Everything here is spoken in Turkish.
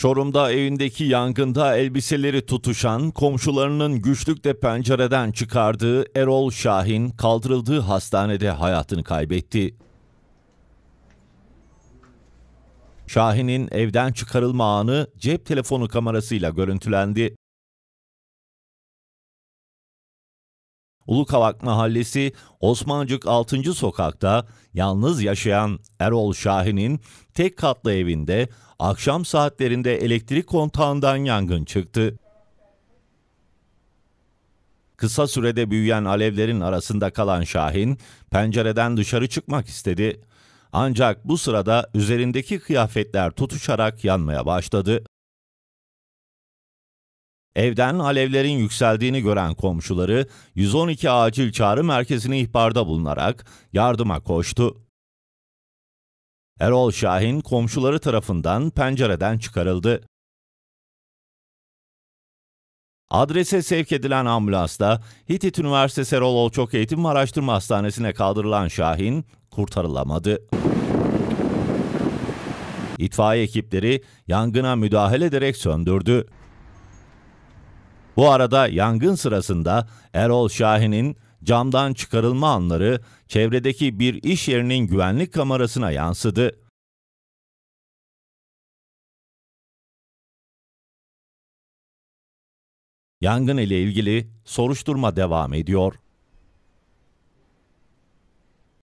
Çorum'da evindeki yangında elbiseleri tutuşan, komşularının güçlükle pencereden çıkardığı Erol Şahin kaldırıldığı hastanede hayatını kaybetti. Şahin'in evden çıkarılma anı cep telefonu kamerasıyla görüntülendi. Ulukavak Mahallesi Osmancık 6. Sokak'ta yalnız yaşayan Erol Şahin'in tek katlı evinde akşam saatlerinde elektrik kontağından yangın çıktı. Kısa sürede büyüyen alevlerin arasında kalan Şahin pencereden dışarı çıkmak istedi. Ancak bu sırada üzerindeki kıyafetler tutuşarak yanmaya başladı. Evden alevlerin yükseldiğini gören komşuları 112 acil çağrı merkezine ihbarda bulunarak yardıma koştu. Erol Şahin komşuları tarafından pencereden çıkarıldı. Adrese sevk edilen ambulansla Hitit Üniversitesi Erol Olçok Eğitim ve Araştırma Hastanesi'ne kaldırılan Şahin kurtarılamadı. İtfaiye ekipleri yangına müdahale ederek söndürdü. Bu arada yangın sırasında Erol Şahin'in camdan çıkarılma anları çevredeki bir iş yerinin güvenlik kamerasına yansıdı. Yangın ile ilgili soruşturma devam ediyor.